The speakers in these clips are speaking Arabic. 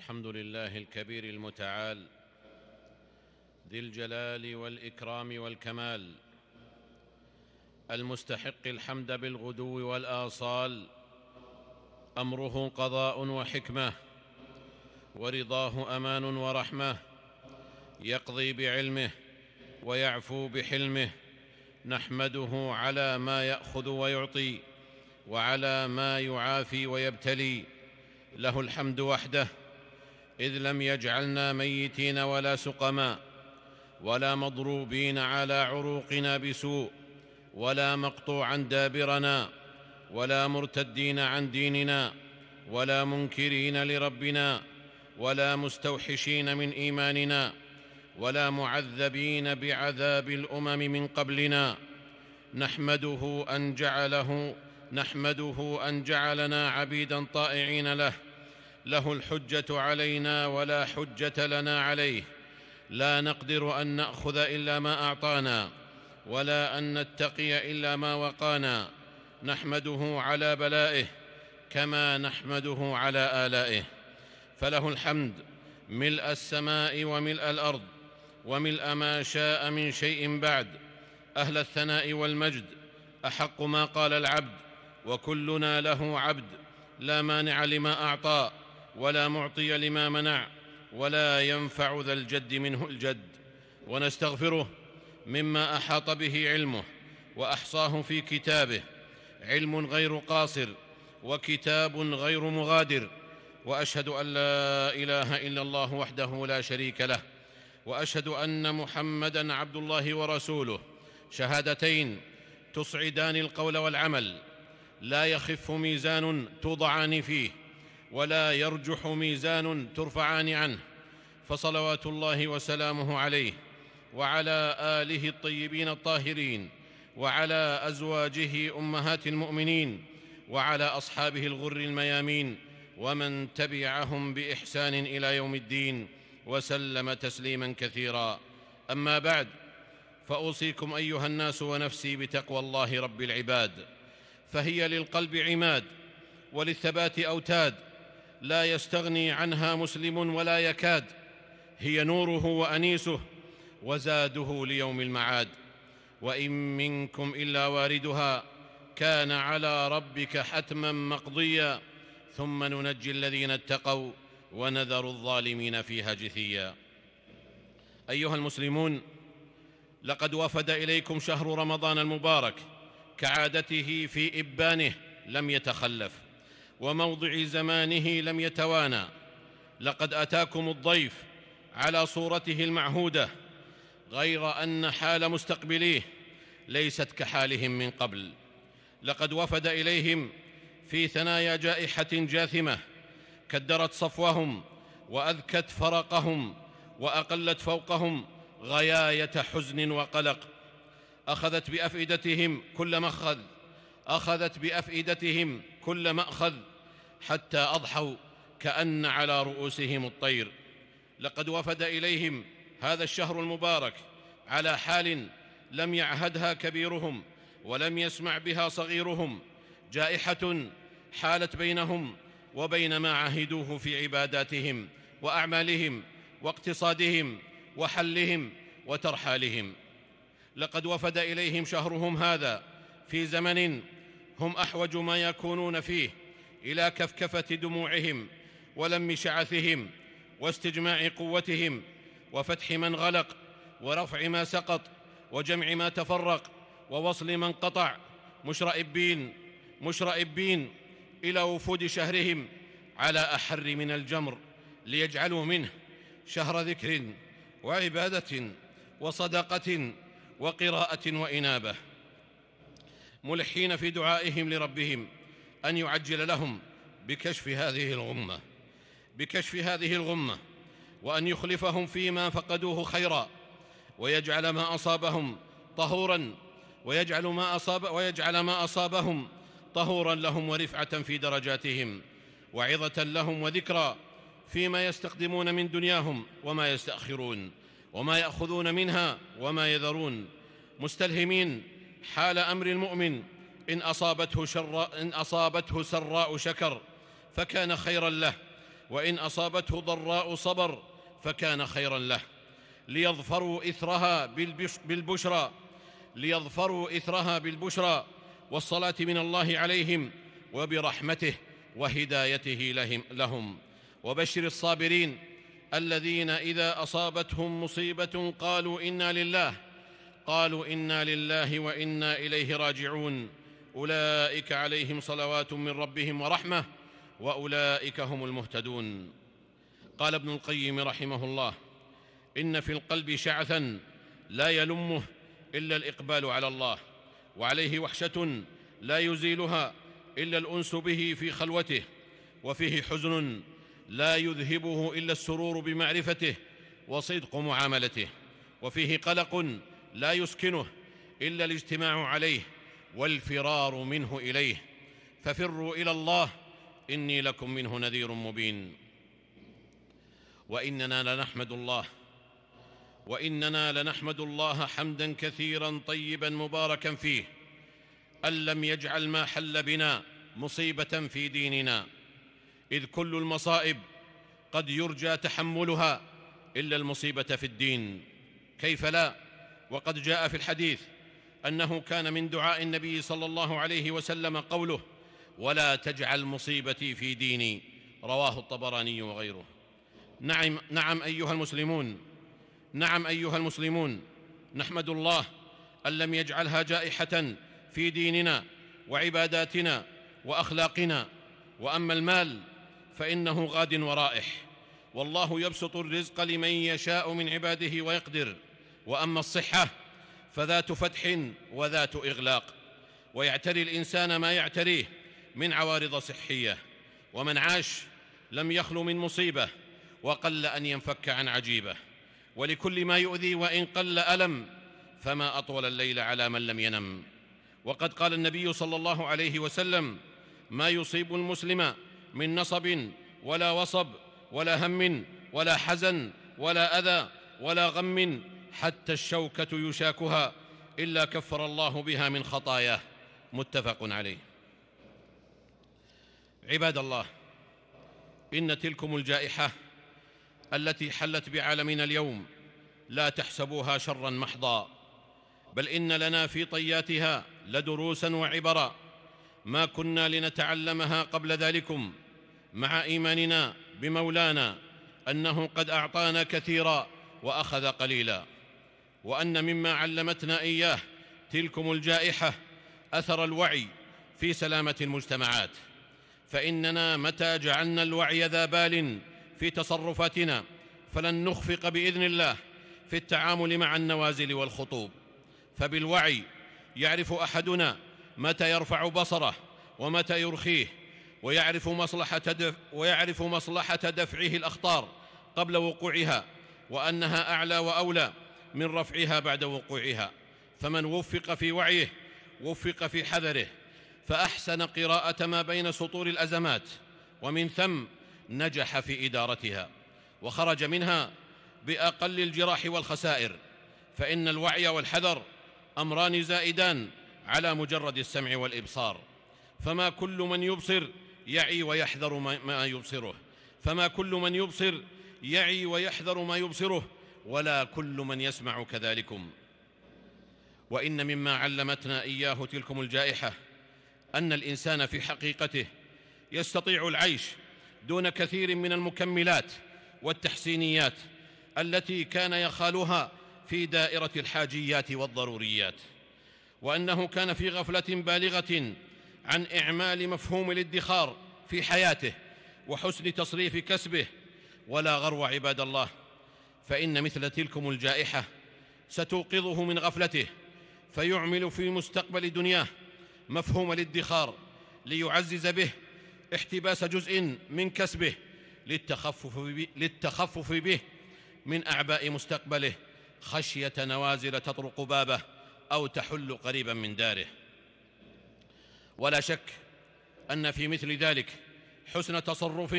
الحمد لله الكبير المتعال ذي الجلال والاكرام والكمال المستحق الحمد بالغدو والاصال امره قضاء وحكمه ورضاه امان ورحمه يقضي بعلمه ويعفو بحلمه نحمده على ما ياخذ ويعطي وعلى ما يعافي ويبتلي له الحمد وحده اذ لم يجعلنا ميتين ولا سقما ولا مضروبين على عروقنا بسوء ولا مقطوعا دابرنا ولا مرتدين عن ديننا ولا منكرين لربنا ولا مستوحشين من ايماننا ولا معذبين بعذاب الامم من قبلنا نحمده ان جعله نحمده ان جعلنا عبيدا طائعين له له الحجه علينا ولا حجه لنا عليه لا نقدر ان ناخذ الا ما اعطانا ولا ان نتقي الا ما وقانا نحمده على بلائه كما نحمده على الائه فله الحمد ملء السماء وملء الارض وملء ما شاء من شيء بعد اهل الثناء والمجد احق ما قال العبد وكلنا له عبد لا مانع لما اعطى ولا معطي لما منع ولا ينفع ذا الجد منه الجد ونستغفره مما احاط به علمه واحصاه في كتابه علم غير قاصر وكتاب غير مغادر واشهد ان لا اله الا الله وحده لا شريك له واشهد ان محمدا عبد الله ورسوله شهادتين تصعدان القول والعمل لا يخف ميزان توضعان فيه ولا يرجح ميزان ترفعان عنه فصلوات الله وسلامه عليه وعلى اله الطيبين الطاهرين وعلى ازواجه امهات المؤمنين وعلى اصحابه الغر الميامين ومن تبعهم باحسان الى يوم الدين وسلم تسليما كثيرا اما بعد فاوصيكم ايها الناس ونفسي بتقوى الله رب العباد فهي للقلب عماد وللثبات اوتاد لا يستغني عنها مسلم ولا يكاد هي نوره وانيسه وزاده ليوم المعاد وان منكم الا واردها كان على ربك حتما مقضيا ثم ننجي الذين اتقوا ونذر الظالمين فيها جثيا ايها المسلمون لقد وفد اليكم شهر رمضان المبارك كعادته في ابانه لم يتخلف وموضع زمانه لم يتوانى لقد اتاكم الضيف على صورته المعهوده غير ان حال مستقبليه ليست كحالهم من قبل لقد وفد اليهم في ثنايا جائحه جاثمه كدرت صفوهم واذكت فرقهم واقلت فوقهم غيايه حزن وقلق اخذت بافئدتهم كل ماخذ اخذت بافئدتهم كل ماخذ حتى اضحوا كان على رؤوسهم الطير لقد وفد اليهم هذا الشهر المبارك على حال لم يعهدها كبيرهم ولم يسمع بها صغيرهم جائحه حالت بينهم وبين ما عهدوه في عباداتهم واعمالهم واقتصادهم وحلهم وترحالهم لقد وفد اليهم شهرهم هذا في زمن هم احوج ما يكونون فيه الى كفكفه دموعهم ولم شعثهم واستجماع قوتهم وفتح من غلق ورفع ما سقط وجمع ما تفرق ووصل من قطع مشرئبين مشرئبين الى وفود شهرهم على احر من الجمر ليجعلوا منه شهر ذكر وعباده وصدقه وقراءه وانابه ملحين في دعائهم لربهم أن يعجل لهم بكشف هذه الغمة بكشف هذه الغمة وأن يخلفهم فيما فقدوه خيرا ويجعل ما أصابهم طهورا ويجعل ما أصاب ويجعل ما أصابهم طهورا لهم ورفعة في درجاتهم وعظة لهم وذكرى فيما يستقدمون من دنياهم وما يستأخرون وما يأخذون منها وما يذرون مستلهمين حال أمر المؤمن إن أصابته, شر إن أصابته سراء شكر فكان خيرا له وإن أصابته ضراء صبر فكان خيرا له ليظفروا إثرها بالبشرى ليظفروا إثرها بالبشرى والصلاة من الله عليهم وبرحمته وهدايته لهم وبشر الصابرين الذين إذا أصابتهم مصيبة قالوا إنا لله قالوا إنا لله وإنا إليه راجعون اولئك عليهم صلوات من ربهم ورحمه واولئك هم المهتدون قال ابن القيم رحمه الله ان في القلب شعثا لا يلمه الا الاقبال على الله وعليه وحشه لا يزيلها الا الانس به في خلوته وفيه حزن لا يذهبه الا السرور بمعرفته وصدق معاملته وفيه قلق لا يسكنه الا الاجتماع عليه والفرار منه اليه ففروا الى الله اني لكم منه نذير مبين واننا لنحمد الله واننا لنحمد الله حمدا كثيرا طيبا مباركا فيه ان لم يجعل ما حل بنا مصيبه في ديننا اذ كل المصائب قد يرجى تحملها الا المصيبه في الدين كيف لا وقد جاء في الحديث انه كان من دعاء النبي صلى الله عليه وسلم قوله ولا تجعل مصيبتي في ديني رواه الطبراني وغيره نعم نعم ايها المسلمون نعم ايها المسلمون نحمد الله ان لم يجعلها جائحه في ديننا وعباداتنا واخلاقنا واما المال فانه غاد ورائح والله يبسط الرزق لمن يشاء من عباده ويقدر واما الصحه فذات فتح وذات اغلاق ويعتري الانسان ما يعتريه من عوارض صحيه ومن عاش لم يخل من مصيبه وقل ان ينفك عن عجيبه ولكل ما يؤذي وان قل الم فما اطول الليل على من لم ينم وقد قال النبي صلى الله عليه وسلم ما يصيب المسلم من نصب ولا وصب ولا هم ولا حزن ولا اذى ولا غم حتى الشوكة يشاكها إلا كفر الله بها من خطاياه متفق عليه عباد الله إن تلكم الجائحة التي حلت بعالمنا اليوم لا تحسبوها شرًا محضًا بل إن لنا في طياتها لدروسًا وعبرًا ما كنا لنتعلمها قبل ذلكم مع إيماننا بمولانا أنه قد أعطانا كثيرًا وأخذ قليلًا وان مما علمتنا اياه تلكم الجائحه اثر الوعي في سلامه المجتمعات فاننا متى جعلنا الوعي ذا بال في تصرفاتنا فلن نخفق باذن الله في التعامل مع النوازل والخطوب فبالوعي يعرف احدنا متى يرفع بصره ومتى يرخيه ويعرف مصلحة, دف ويعرف مصلحة دفعه الأخطار قبل وقوعها وأنها أعلى وأولى من رفعها بعد وقوعها فمن وفق في وعيه وفق في حذره فاحسن قراءه ما بين سطور الازمات ومن ثم نجح في ادارتها وخرج منها باقل الجراح والخسائر فان الوعي والحذر امران زائدان على مجرد السمع والابصار فما كل من يبصر يعي ويحذر ما يبصره فما كل من يبصر يعي ويحذر ما يبصره ولا كل من يسمع كذلكم وان مما علمتنا اياه تلكم الجائحه ان الانسان في حقيقته يستطيع العيش دون كثير من المكملات والتحسينيات التي كان يخالها في دائره الحاجيات والضروريات وانه كان في غفله بالغه عن اعمال مفهوم الادخار في حياته وحسن تصريف كسبه ولا غرو عباد الله فان مثل تلكم الجائحه ستوقظه من غفلته فيعمل في مستقبل دنياه مفهوم الادخار ليعزز به احتباس جزء من كسبه للتخفف, للتخفف به من اعباء مستقبله خشيه نوازل تطرق بابه او تحل قريبا من داره ولا شك ان في مثل ذلك حسن تصرف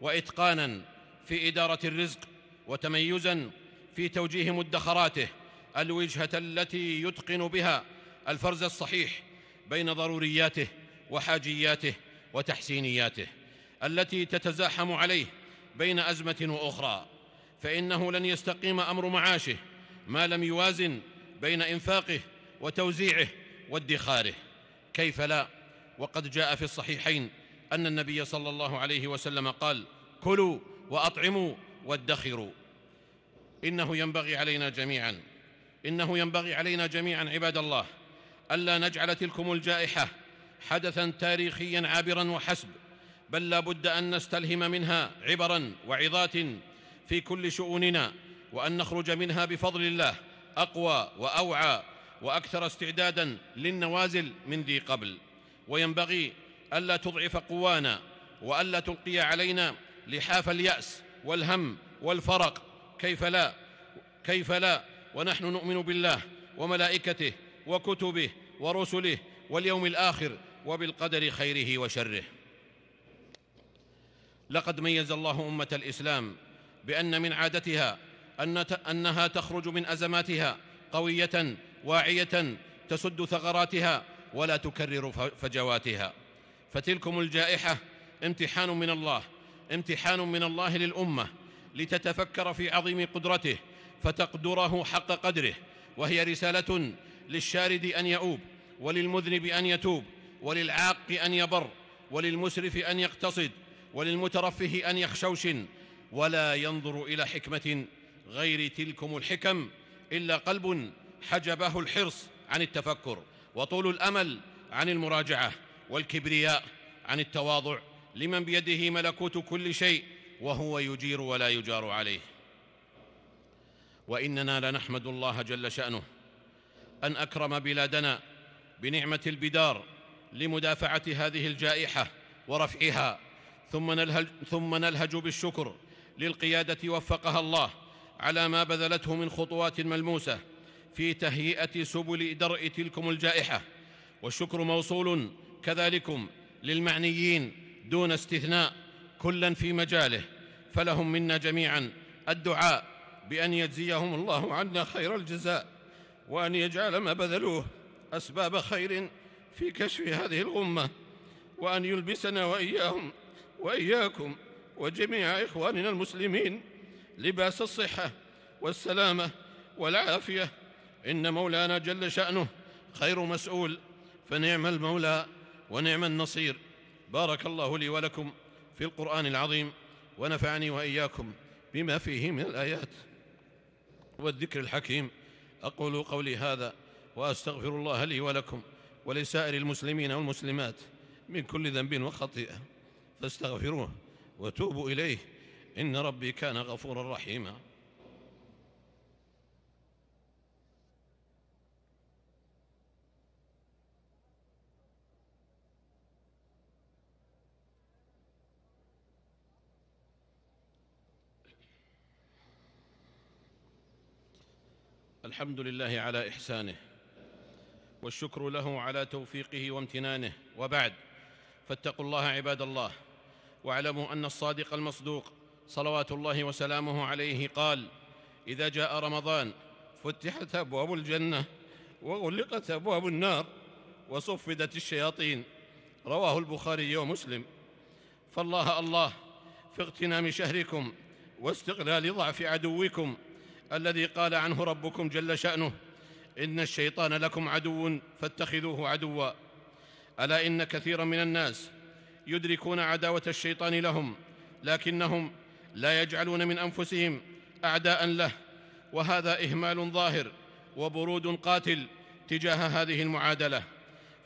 واتقانا في اداره الرزق وتميزا في توجيه مدخراته الوجهه التي يتقن بها الفرز الصحيح بين ضرورياته وحاجياته وتحسينياته التي تتزاحم عليه بين ازمه واخرى فانه لن يستقيم امر معاشه ما لم يوازن بين انفاقه وتوزيعه وادخاره كيف لا وقد جاء في الصحيحين ان النبي صلى الله عليه وسلم قال كلوا واطعموا وادخروا إنه ينبغي علينا جميعا إنه ينبغي علينا جميعا عباد الله ألا نجعل تلكم الجائحة حدثا تاريخيا عابرا وحسب بل لا بد أن نستلهم منها عبرا وعظات في كل شؤوننا وأن نخرج منها بفضل الله أقوى وأوعى وأكثر استعدادا للنوازل من ذي قبل وينبغي ألا تضعف قوانا وألا تلقي علينا لحاف اليأس والهم والفرق كيف لا كيف لا ونحن نؤمن بالله وملائكته وكتبه ورسله واليوم الاخر وبالقدر خيره وشره لقد ميز الله امه الاسلام بان من عادتها انها تخرج من ازماتها قويه واعيه تسد ثغراتها ولا تكرر فجواتها فتلكم الجائحه امتحان من الله امتحان من الله للامه لتتفكر في عظيم قدرته فتقدره حق قدره وهي رساله للشارد ان يؤوب وللمذنب ان يتوب وللعاق ان يبر وللمسرف ان يقتصد وللمترفه ان يخشوشن ولا ينظر الى حكمه غير تلكم الحكم الا قلب حجبه الحرص عن التفكر وطول الامل عن المراجعه والكبرياء عن التواضع لمن بيده ملكوت كل شيء وهو يجير ولا يجار عليه واننا لنحمد الله جل شانه ان اكرم بلادنا بنعمه البدار لمدافعه هذه الجائحه ورفعها ثم نلهج, ثم نلهج بالشكر للقياده وفقها الله على ما بذلته من خطوات ملموسه في تهيئه سبل درء تلكم الجائحه والشكر موصول كذلكم للمعنيين دون استثناء كلا في مجاله فلهم منا جميعا الدعاء بان يجزيهم الله عنا خير الجزاء وان يجعل ما بذلوه اسباب خير في كشف هذه الغمه وان يلبسنا واياهم واياكم وجميع اخواننا المسلمين لباس الصحه والسلامه والعافيه ان مولانا جل شانه خير مسؤول فنعم المولى ونعم النصير بارك الله لي ولكم في القرآن العظيم ونفعني وإياكم بما فيه من الآيات والذكر الحكيم أقول قولي هذا وأستغفر الله لي ولكم ولسائر المسلمين والمسلمات من كل ذنب وخطيئة فاستغفروه وتوبوا إليه إن ربي كان غفورا رحيما الحمد لله على إحسانه والشكر له على توفيقه وامتنانه وبعد فاتقوا الله عباد الله واعلموا أن الصادق المصدوق صلوات الله وسلامه عليه قال إذا جاء رمضان فتحت أبواب الجنة وغلقت أبواب النار وصفدت الشياطين رواه البخاري ومسلم فالله الله في اغتنام شهركم واستغلال ضعف عدوكم الذي قال عنه ربكم جل شأنه إن الشيطان لكم عدو فاتخذوه عدوا ألا إن كثيرا من الناس يدركون عداوة الشيطان لهم لكنهم لا يجعلون من أنفسهم أعداء له وهذا إهمال ظاهر وبرود قاتل تجاه هذه المعادلة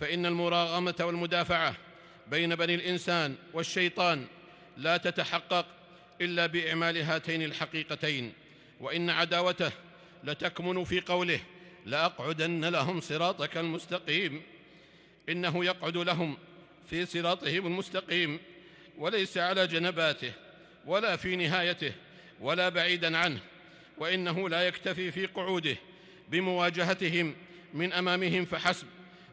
فإن المراغمة والمدافعة بين بني الإنسان والشيطان لا تتحقق إلا بإعمال هاتين الحقيقتين وإن عداوته لتكمن في قوله لأقعدن لهم صراطك المستقيم إنه يقعد لهم في صراطهم المستقيم وليس على جنباته ولا في نهايته ولا بعيدا عنه وإنه لا يكتفي في قعوده بمواجهتهم من أمامهم فحسب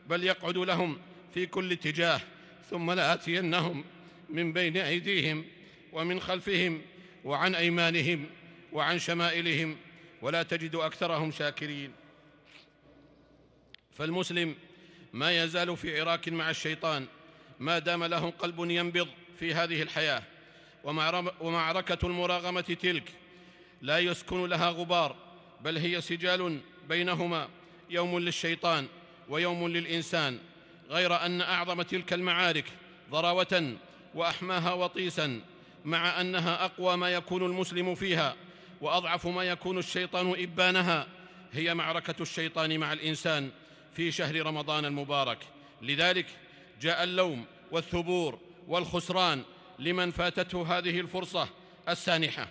بل يقعد لهم في كل اتجاه ثم لآتينهم من بين أيديهم ومن خلفهم وعن أيمانهم وعن شمائلهم ولا تجد اكثرهم شاكرين فالمسلم ما يزال في عراك مع الشيطان ما دام له قلب ينبض في هذه الحياه ومعركه المراغمه تلك لا يسكن لها غبار بل هي سجال بينهما يوم للشيطان ويوم للانسان غير ان اعظم تلك المعارك ضراوه واحماها وطيسا مع انها اقوى ما يكون المسلم فيها واضعف ما يكون الشيطان ابانها هي معركه الشيطان مع الانسان في شهر رمضان المبارك لذلك جاء اللوم والثبور والخسران لمن فاتته هذه الفرصه السانحه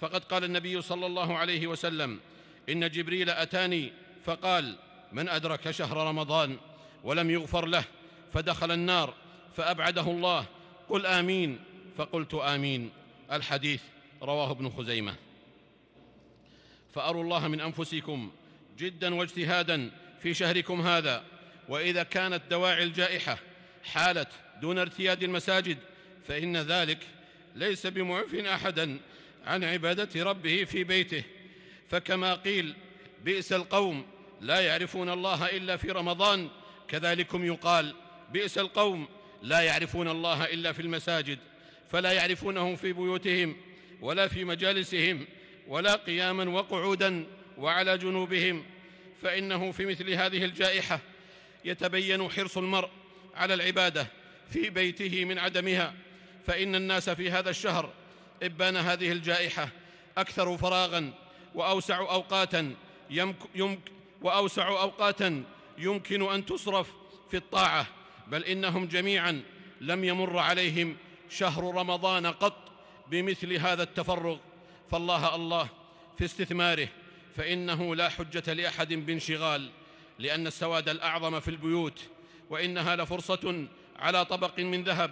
فقد قال النبي صلى الله عليه وسلم ان جبريل اتاني فقال من ادرك شهر رمضان ولم يغفر له فدخل النار فابعده الله قل امين فقلت امين الحديث رواه ابن خزيمه فاروا الله من انفسكم جدا واجتهادا في شهركم هذا واذا كانت دواعي الجائحه حالت دون ارتياد المساجد فان ذلك ليس بمعف احدا عن عباده ربه في بيته فكما قيل بئس القوم لا يعرفون الله الا في رمضان كذلكم يقال بئس القوم لا يعرفون الله الا في المساجد فلا يعرفونه في بيوتهم ولا في مجالسهم ولا قياما وقعودا وعلى جنوبهم فانه في مثل هذه الجائحه يتبين حرص المرء على العباده في بيته من عدمها فان الناس في هذا الشهر ابان هذه الجائحه اكثر فراغا واوسع اوقاتا يمك يمك واوسع اوقاتا يمكن ان تصرف في الطاعه بل انهم جميعا لم يمر عليهم شهر رمضان قط بمثل هذا التفرغ فالله الله في استثماره فإنه لا حجة لأحد بانشغال لأن السواد الأعظم في البيوت وإنها لفرصة على طبق من ذهب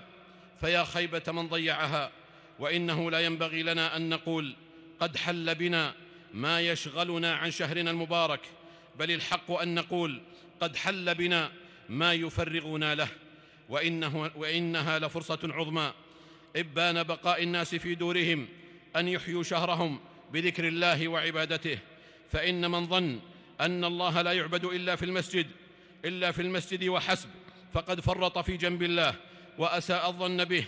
فيا خيبة من ضيعها وإنه لا ينبغي لنا أن نقول قد حل بنا ما يشغلنا عن شهرنا المبارك بل الحق أن نقول قد حل بنا ما يفرغنا له وإنه وإنها لفرصة عظمى إبان بقاء الناس في دورهم ان يحيوا شهرهم بذكر الله وعبادته فان من ظن ان الله لا يعبد الا في المسجد الا في المسجد وحسب فقد فرط في جنب الله واساء الظن به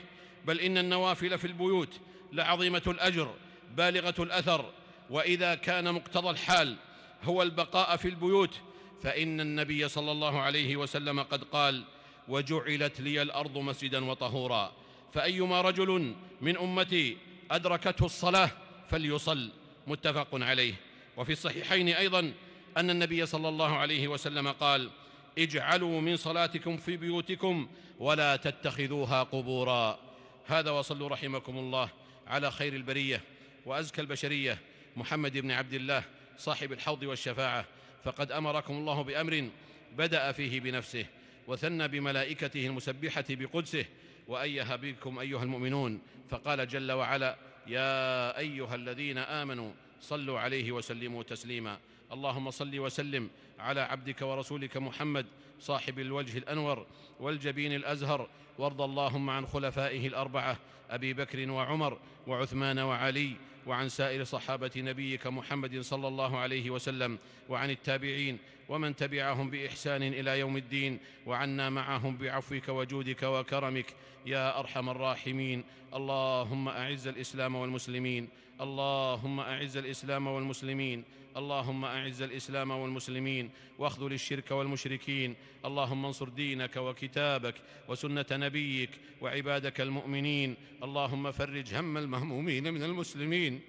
بل ان النوافل في البيوت لعظيمه الاجر بالغه الاثر واذا كان مقتضى الحال هو البقاء في البيوت فان النبي صلى الله عليه وسلم قد قال وجعلت لي الارض مسجدا وطهورا فايما رجل من امتي أدركته الصلاة فليصل متفق عليه وفي الصحيحين أيضا أن النبي صلى الله عليه وسلم قال اجعلوا من صلاتكم في بيوتكم ولا تتخذوها قبورا هذا وصلوا رحمكم الله على خير البرية وأزكى البشرية محمد بن عبد الله صاحب الحوض والشفاعة فقد أمركم الله بأمر بدأ فيه بنفسه وثنى بملائكته المسبحة بقدسه وأيها بكم أيها المؤمنون فقال جل وعلا يا أيها الذين آمنوا صلوا عليه وسلموا تسليما اللهم صل وسلم على عبدك ورسولك محمد صاحب الوجه الانور والجبين الازهر وارض اللهم عن خلفائه الاربعه ابي بكر وعمر وعثمان وعلي وعن سائر صحابة نبيك محمد صلى الله عليه وسلم وعن التابعين ومن تبعهم بإحسان إلى يوم الدين وعنا معهم بعفوك وجودك وكرمك يا أرحم الراحمين اللهم أعز الإسلام والمسلمين اللهم أعز الإسلام والمسلمين اللهم اعز الاسلام والمسلمين واخذل الشرك والمشركين اللهم انصر دينك وكتابك وسنه نبيك وعبادك المؤمنين اللهم فرج هم المهمومين من المسلمين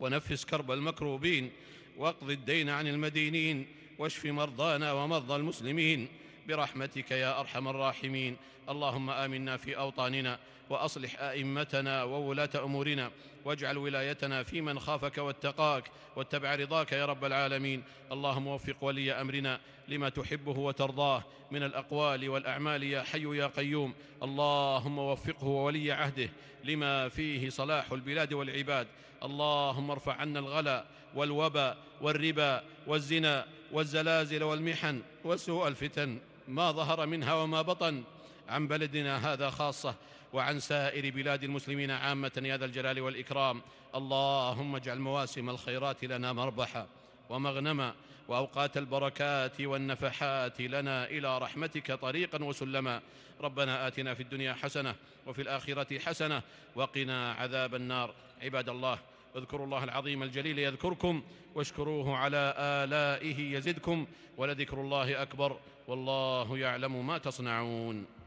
ونفس كرب المكروبين واقض الدين عن المدينين واشف مرضانا ومرضى المسلمين برحمتك يا ارحم الراحمين اللهم امنا في اوطاننا واصلح ائمتنا وولاه امورنا واجعل ولايتنا في من خافك واتقاك واتبع رضاك يا رب العالمين اللهم وفق ولي امرنا لما تحبه وترضاه من الاقوال والاعمال يا حي يا قيوم اللهم وفقه وولي عهده لما فيه صلاح البلاد والعباد اللهم ارفع عنا الغلا والوبا والربا والزنا والزلازل والمحن وسوء الفتن ما ظهر منها وما بطن عن بلدنا هذا خاصه وعن سائر بلاد المسلمين عامه يا ذا الجلال والاكرام اللهم اجعل مواسم الخيرات لنا مربحا ومغنما واوقات البركات والنفحات لنا الى رحمتك طريقا وسلما ربنا اتنا في الدنيا حسنه وفي الاخره حسنه وقنا عذاب النار عباد الله اذكروا الله العظيم الجليل يذكركم واشكروه على آلائه يزدكم ولذكر الله أكبر والله يعلم ما تصنعون